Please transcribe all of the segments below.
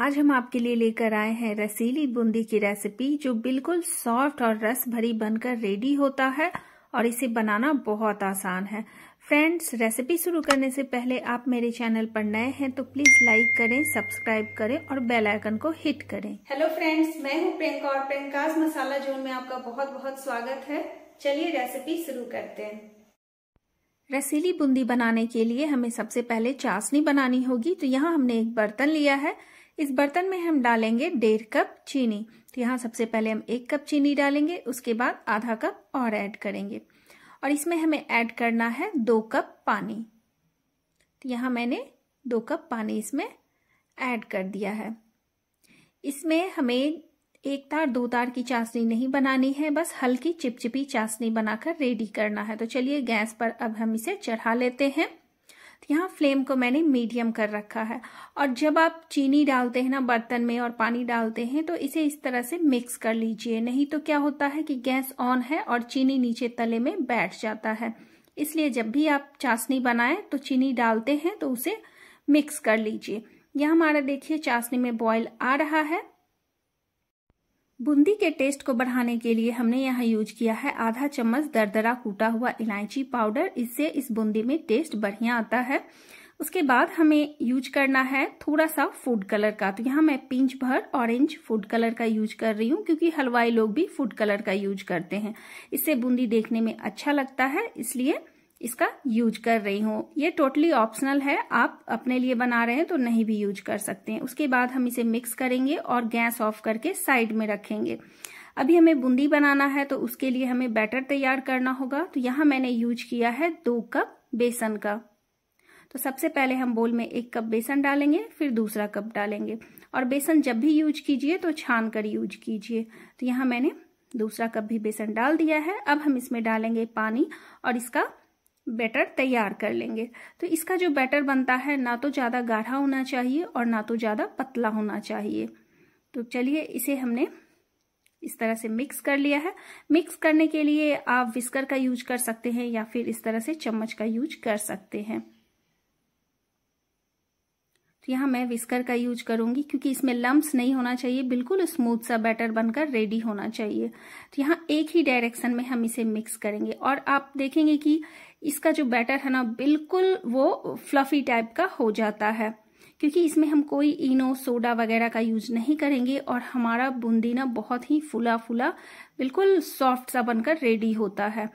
आज हम आपके लिए लेकर आए हैं रसीली बूंदी की रेसिपी जो बिल्कुल सॉफ्ट और रस भरी बनकर रेडी होता है और इसे बनाना बहुत आसान है फ्रेंड्स रेसिपी शुरू करने से पहले आप मेरे चैनल पर नए हैं तो प्लीज लाइक करें सब्सक्राइब करें और बेल आइकन को हिट करें हेलो फ्रेंड्स मैं हूं प्रियंका और प्रियंकाज मसाला जोन में आपका बहुत बहुत स्वागत है चलिए रेसिपी शुरू करते हैं रसीली बूंदी बनाने के लिए हमें सबसे पहले चाशनी बनानी होगी तो यहाँ हमने एक बर्तन लिया है इस बर्तन में हम डालेंगे डेढ़ कप चीनी तो यहाँ सबसे पहले हम एक कप चीनी डालेंगे उसके बाद आधा कप और ऐड करेंगे और इसमें हमें ऐड करना है दो कप पानी तो यहाँ मैंने दो कप पानी इसमें ऐड कर दिया है इसमें हमें एक तार दो तार की चाशनी नहीं बनानी है बस हल्की चिपचिपी चाशनी बनाकर रेडी करना है तो चलिए गैस पर अब हम इसे चढ़ा लेते हैं तो यहाँ फ्लेम को मैंने मीडियम कर रखा है और जब आप चीनी डालते हैं ना बर्तन में और पानी डालते हैं तो इसे इस तरह से मिक्स कर लीजिए नहीं तो क्या होता है कि गैस ऑन है और चीनी नीचे तले में बैठ जाता है इसलिए जब भी आप चाशनी बनाएं तो चीनी डालते हैं तो उसे मिक्स कर लीजिए यह हमारा देखिए चाशनी में बॉयल आ रहा है बूंदी के टेस्ट को बढ़ाने के लिए हमने यहाँ यूज किया है आधा चम्मच दरदरा कूटा हुआ इलायची पाउडर इससे इस बूंदी में टेस्ट बढ़िया आता है उसके बाद हमें यूज करना है थोड़ा सा फूड कलर का तो यहाँ मैं पिंच भर ऑरेंज फूड कलर का यूज कर रही हूँ क्योंकि हलवाई लोग भी फूड कलर का यूज करते हैं इससे बूंदी देखने में अच्छा लगता है इसलिए इसका यूज कर रही हूँ ये टोटली ऑप्शनल है आप अपने लिए बना रहे हैं तो नहीं भी यूज कर सकते हैं उसके बाद हम इसे मिक्स करेंगे और गैस ऑफ करके साइड में रखेंगे अभी हमें बूंदी बनाना है तो उसके लिए हमें बैटर तैयार करना होगा तो यहाँ मैंने यूज किया है दो कप बेसन का तो सबसे पहले हम बोल में एक कप बेसन डालेंगे फिर दूसरा कप डालेंगे और बेसन जब भी यूज कीजिए तो छान कर यूज कीजिए तो यहाँ मैंने दूसरा कप भी बेसन डाल दिया है अब हम इसमें डालेंगे पानी और इसका बैटर तैयार कर लेंगे तो इसका जो बैटर बनता है ना तो ज़्यादा गाढ़ा होना चाहिए और ना तो ज़्यादा पतला होना चाहिए तो चलिए इसे हमने इस तरह से मिक्स कर लिया है मिक्स करने के लिए आप विस्कर का यूज कर सकते हैं या फिर इस तरह से चम्मच का यूज कर सकते हैं तो यहाँ मैं विस्कर का यूज करूंगी क्योंकि इसमें लम्ब्स नहीं होना चाहिए बिल्कुल स्मूथ सा बैटर बनकर रेडी होना चाहिए तो यहाँ एक ही डायरेक्शन में हम इसे मिक्स करेंगे और आप देखेंगे कि इसका जो बैटर है ना बिल्कुल वो फ्लफी टाइप का हो जाता है क्योंकि इसमें हम कोई इनो सोडा वगैरह का यूज नहीं करेंगे और हमारा बूंदी ना बहुत ही फुला फुला बिल्कुल सॉफ्ट सा बनकर रेडी होता है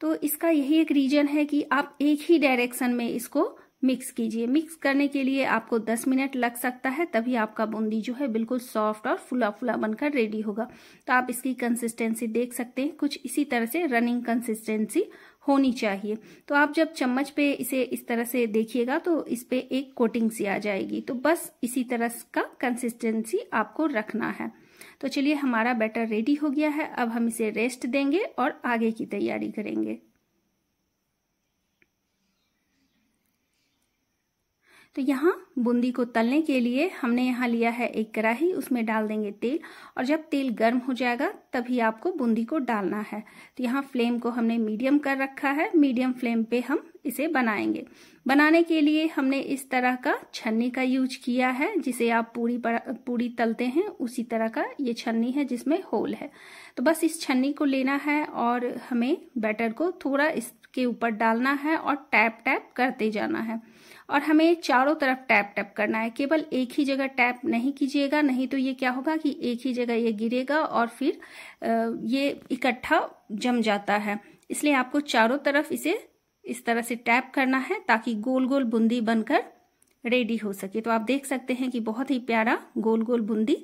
तो इसका यही एक रीजन है कि आप एक ही डायरेक्शन में इसको मिक्स कीजिए मिक्स करने के लिए आपको 10 मिनट लग सकता है तभी आपका बूंदी जो है बिल्कुल सॉफ्ट और फुला फुला बनकर रेडी होगा तो आप इसकी कंसिस्टेंसी देख सकते हैं कुछ इसी तरह से रनिंग कंसिस्टेंसी होनी चाहिए तो आप जब चम्मच पे इसे इस तरह से देखिएगा तो इस पे एक कोटिंग सी आ जाएगी तो बस इसी तरह का कंसिस्टेंसी आपको रखना है तो चलिए हमारा बैटर रेडी हो गया है अब हम इसे रेस्ट देंगे और आगे की तैयारी करेंगे तो यहाँ बूंदी को तलने के लिए हमने यहाँ लिया है एक कढ़ाही उसमें डाल देंगे तेल और जब तेल गर्म हो जाएगा तभी आपको बूंदी को डालना है तो यहाँ फ्लेम को हमने मीडियम कर रखा है मीडियम फ्लेम पे हम इसे बनाएंगे बनाने के लिए हमने इस तरह का छन्नी का यूज किया है जिसे आप पूरी पूरी तलते हैं उसी तरह का ये छन्नी है जिसमें होल है तो बस इस छन्नी को लेना है और हमें बैटर को थोड़ा इसके ऊपर डालना है और टैप टैप करते जाना है और हमें चारों तरफ टैप टैप करना है केवल एक ही जगह टैप नहीं कीजिएगा नहीं तो ये क्या होगा कि एक ही जगह ये गिरेगा और फिर ये इकट्ठा जम जाता है इसलिए आपको चारों तरफ इसे इस तरह से टैप करना है ताकि गोल गोल बूंदी बनकर रेडी हो सके तो आप देख सकते हैं कि बहुत ही प्यारा गोल गोल बूंदी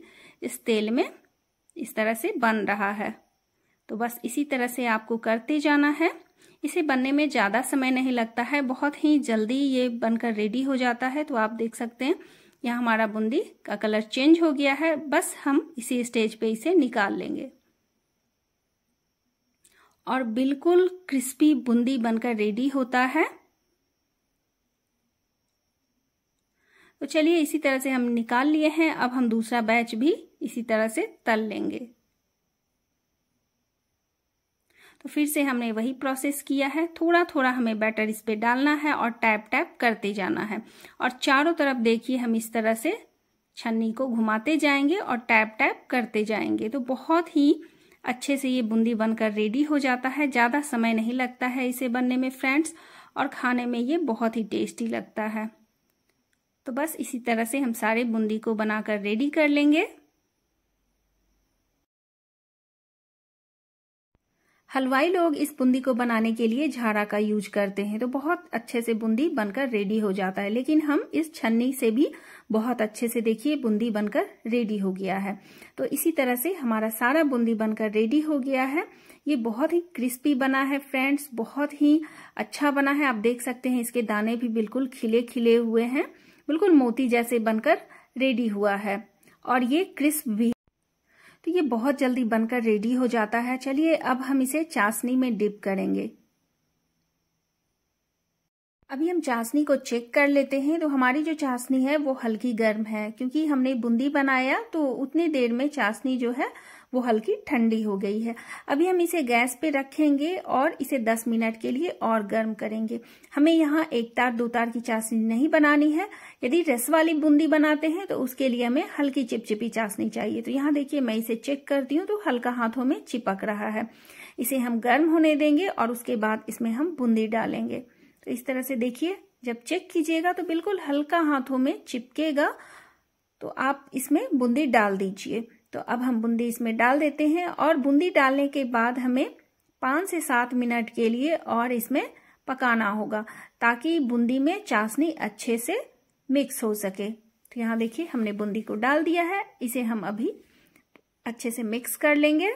इस तेल में इस तरह से बन रहा है तो बस इसी तरह से आपको करते जाना है इसे बनने में ज़्यादा समय नहीं लगता है बहुत ही जल्दी ये बनकर रेडी हो जाता है तो आप देख सकते हैं यह हमारा बूंदी का कलर चेंज हो गया है बस हम इसी स्टेज पे इसे निकाल लेंगे और बिल्कुल क्रिस्पी बूंदी बनकर रेडी होता है तो चलिए इसी तरह से हम निकाल लिए हैं अब हम दूसरा बैच भी इसी तरह से तल लेंगे फिर से हमने वही प्रोसेस किया है थोड़ा थोड़ा हमें बैटर इस पर डालना है और टैप टैप करते जाना है और चारों तरफ देखिए हम इस तरह से छन्नी को घुमाते जाएंगे और टैप टैप करते जाएंगे तो बहुत ही अच्छे से ये बूंदी बनकर रेडी हो जाता है ज़्यादा समय नहीं लगता है इसे बनने में फ्रेंड्स और खाने में ये बहुत ही टेस्टी लगता है तो बस इसी तरह से हम सारे बूंदी को बनाकर रेडी कर लेंगे हलवाई लोग इस बूंदी को बनाने के लिए झाड़ा का यूज करते हैं तो बहुत अच्छे से बूंदी बनकर रेडी हो जाता है लेकिन हम इस छन्नी से भी बहुत अच्छे से देखिए बूंदी बनकर रेडी हो गया है तो इसी तरह से हमारा सारा बूंदी बनकर रेडी हो गया है ये बहुत ही क्रिस्पी बना है फ्रेंड्स बहुत ही अच्छा बना है आप देख सकते हैं इसके दाने भी बिल्कुल खिले खिले हुए हैं बिल्कुल मोती जैसे बनकर रेडी हुआ है और ये क्रिस्प भी तो ये बहुत जल्दी बनकर रेडी हो जाता है चलिए अब हम इसे चाशनी में डिप करेंगे अभी हम चाशनी को चेक कर लेते हैं तो हमारी जो चाशनी है वो हल्की गर्म है क्योंकि हमने बूंदी बनाया तो उतनी देर में चाशनी जो है वो हल्की ठंडी हो गई है अभी हम इसे गैस पे रखेंगे और इसे 10 मिनट के लिए और गर्म करेंगे हमें यहाँ एक तार दो तार की चाशनी नहीं बनानी है यदि रस वाली बूंदी बनाते हैं तो उसके लिए हमें हल्की चिपचिपी चाशनी चाहिए तो यहाँ देखिए मैं इसे चेक करती हूँ तो हल्का हाथों में चिपक रहा है इसे हम गर्म होने देंगे और उसके बाद इसमें हम बूंदी डालेंगे तो इस तरह से देखिए जब चेक कीजिएगा तो बिल्कुल हल्का हाथों में चिपकेगा तो आप इसमें बूंदी डाल दीजिए तो अब हम बूंदी इसमें डाल देते हैं और बूंदी डालने के बाद हमें पांच से सात मिनट के लिए और इसमें पकाना होगा ताकि बूंदी में चाशनी अच्छे से मिक्स हो सके तो यहाँ देखिए हमने बूंदी को डाल दिया है इसे हम अभी अच्छे से मिक्स कर लेंगे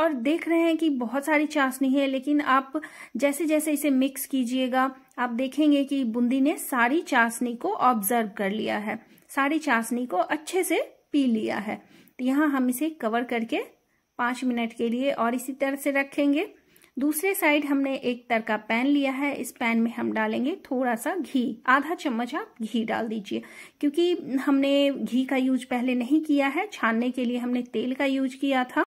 और देख रहे हैं कि बहुत सारी चाशनी है लेकिन आप जैसे जैसे इसे मिक्स कीजिएगा आप देखेंगे कि बूंदी ने सारी चाशनी को ऑब्जर्व कर लिया है सारी चाशनी को अच्छे से पी लिया है तो यहाँ हम इसे कवर करके पाँच मिनट के लिए और इसी तरह से रखेंगे दूसरे साइड हमने एक तर का पैन लिया है इस पैन में हम डालेंगे थोड़ा सा घी आधा चम्मच आप घी डाल दीजिए क्योंकि हमने घी का यूज पहले नहीं किया है छानने के लिए हमने तेल का यूज किया था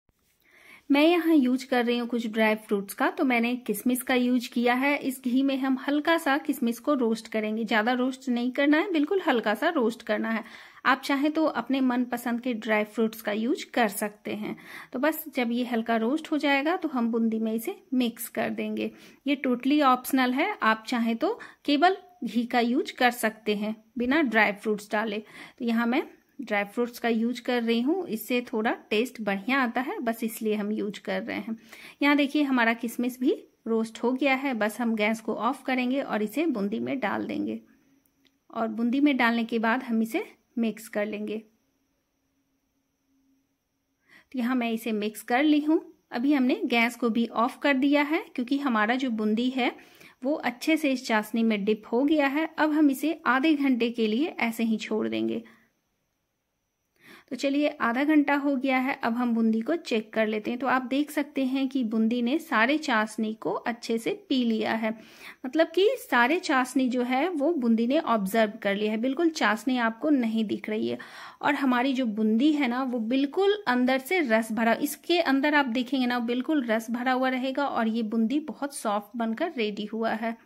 मैं यहाँ यूज कर रही हूँ कुछ ड्राई फ्रूट्स का तो मैंने किसमिस का यूज किया है इस घी में हम हल्का सा किसमिस को रोस्ट करेंगे ज्यादा रोस्ट नहीं करना है बिल्कुल हल्का सा रोस्ट करना है आप चाहें तो अपने मनपसंद के ड्राई फ्रूट्स का यूज कर सकते हैं तो बस जब ये हल्का रोस्ट हो जाएगा तो हम बूंदी में इसे मिक्स कर देंगे ये टोटली ऑप्शनल है आप चाहें तो केवल घी का यूज कर सकते हैं बिना ड्राई फ्रूट्स डाले तो यहाँ मैं ड्राई फ्रूट्स का यूज कर रही हूँ इससे थोड़ा टेस्ट बढ़िया आता है बस इसलिए हम यूज कर रहे हैं यहाँ देखिए हमारा किशमिश भी रोस्ट हो गया है बस हम गैस को ऑफ करेंगे और इसे बूंदी में डाल देंगे और बूंदी में डालने के बाद हम इसे मिक्स कर लेंगे तो यहाँ मैं इसे मिक्स कर ली हूँ अभी हमने गैस को भी ऑफ कर दिया है क्योंकि हमारा जो बूंदी है वो अच्छे से इस चाशनी में डिप हो गया है अब हम इसे आधे घंटे के लिए ऐसे ही छोड़ देंगे तो चलिए आधा घंटा हो गया है अब हम बूंदी को चेक कर लेते हैं तो आप देख सकते हैं कि बूंदी ने सारे चाशनी को अच्छे से पी लिया है मतलब कि सारे चाशनी जो है वो बूंदी ने ऑब्जर्व कर लिया है बिल्कुल चाशनी आपको नहीं दिख रही है और हमारी जो बूंदी है ना वो बिल्कुल अंदर से रस भरा इसके अंदर आप देखेंगे ना बिल्कुल रस भरा हुआ रहेगा और ये बूंदी बहुत सॉफ्ट बनकर रेडी हुआ है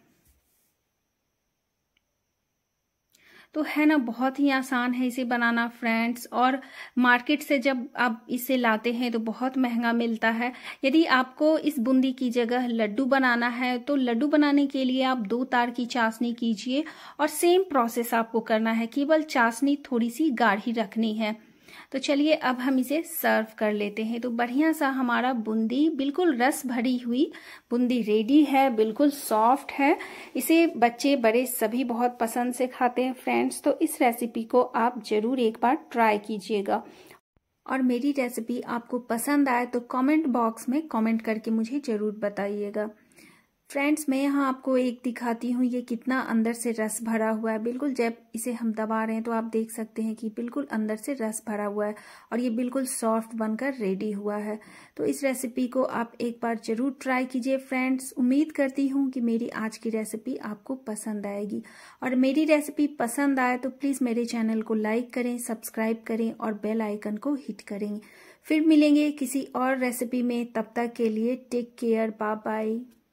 तो है ना बहुत ही आसान है इसे बनाना फ्रेंड्स और मार्केट से जब आप इसे लाते हैं तो बहुत महंगा मिलता है यदि आपको इस बूंदी की जगह लड्डू बनाना है तो लड्डू बनाने के लिए आप दो तार की चाशनी कीजिए और सेम प्रोसेस आपको करना है केवल चाशनी थोड़ी सी गाढ़ी रखनी है तो चलिए अब हम इसे सर्व कर लेते हैं तो बढ़िया सा हमारा बूंदी बिल्कुल रस भरी हुई बूंदी रेडी है बिल्कुल सॉफ्ट है इसे बच्चे बड़े सभी बहुत पसंद से खाते हैं फ्रेंड्स तो इस रेसिपी को आप ज़रूर एक बार ट्राई कीजिएगा और मेरी रेसिपी आपको पसंद आए तो कमेंट बॉक्स में कमेंट करके मुझे ज़रूर बताइएगा फ्रेंड्स मैं यहाँ आपको एक दिखाती हूँ ये कितना अंदर से रस भरा हुआ है बिल्कुल जब इसे हम दबा रहे हैं तो आप देख सकते हैं कि बिल्कुल अंदर से रस भरा हुआ है और ये बिल्कुल सॉफ्ट बनकर रेडी हुआ है तो इस रेसिपी को आप एक बार जरूर ट्राई कीजिए फ्रेंड्स उम्मीद करती हूँ कि मेरी आज की रेसिपी आपको पसंद आएगी और मेरी रेसिपी पसंद आए तो प्लीज़ मेरे चैनल को लाइक करें सब्सक्राइब करें और बेल आइकन को हिट करें फिर मिलेंगे किसी और रेसिपी में तब तक के लिए टेक केयर बाय बाय